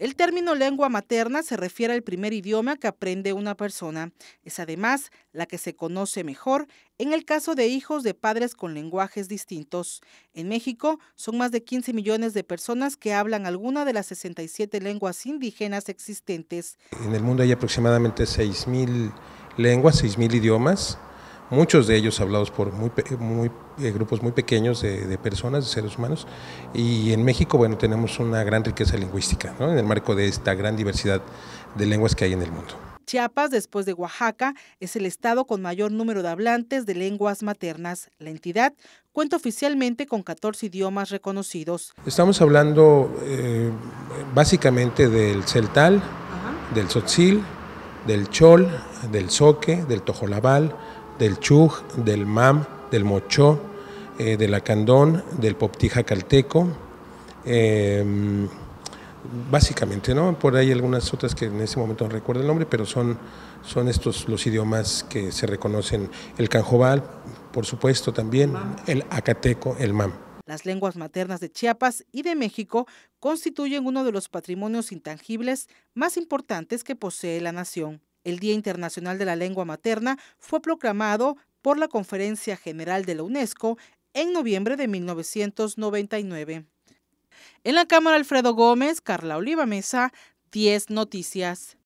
El término lengua materna se refiere al primer idioma que aprende una persona. Es además la que se conoce mejor en el caso de hijos de padres con lenguajes distintos. En México son más de 15 millones de personas que hablan alguna de las 67 lenguas indígenas existentes. En el mundo hay aproximadamente 6.000 lenguas, 6.000 idiomas muchos de ellos hablados por muy, eh, grupos muy pequeños de, personas, de seres humanos. Y en México, bueno, tenemos una gran riqueza lingüística, En el marco de esta gran diversidad de lenguas que hay en el mundo. Chiapas, después de Oaxaca, es el estado con mayor número de hablantes de lenguas maternas. La entidad cuenta oficialmente con 14 idiomas reconocidos. Estamos hablando eh, básicamente del celtal, del tzotzil, del chol, del soque, del tojolabal, del Chuj, del Mam, del Mochó, eh, del Acandón, del poptijacalteco, em, básicamente, ¿no? Por ahí algunas otras que en ese momento no recuerdo el nombre, pero son, son estos los idiomas que se reconocen. El canjobal, por supuesto, también, el acateco, el mam. Las lenguas maternas de Chiapas y de México constituyen uno de los patrimonios intangibles más importantes que posee la nación. El Día Internacional de la Lengua Materna fue proclamado por la Conferencia General de la UNESCO en noviembre de 1999. En la Cámara Alfredo Gómez, Carla Oliva Mesa, 10 Noticias.